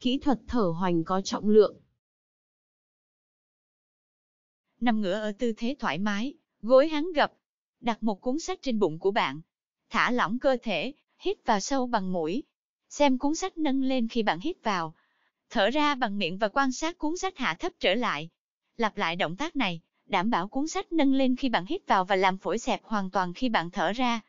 kỹ thuật thở hoành có trọng lượng. Nằm ngửa ở tư thế thoải mái, gối háng gập, đặt một cuốn sách trên bụng của bạn, thả lỏng cơ thể, hít vào sâu bằng mũi, xem cuốn sách nâng lên khi bạn hít vào, thở ra bằng miệng và quan sát cuốn sách hạ thấp trở lại. Lặp lại động tác này, đảm bảo cuốn sách nâng lên khi bạn hít vào và làm phổi xẹp hoàn toàn khi bạn thở ra.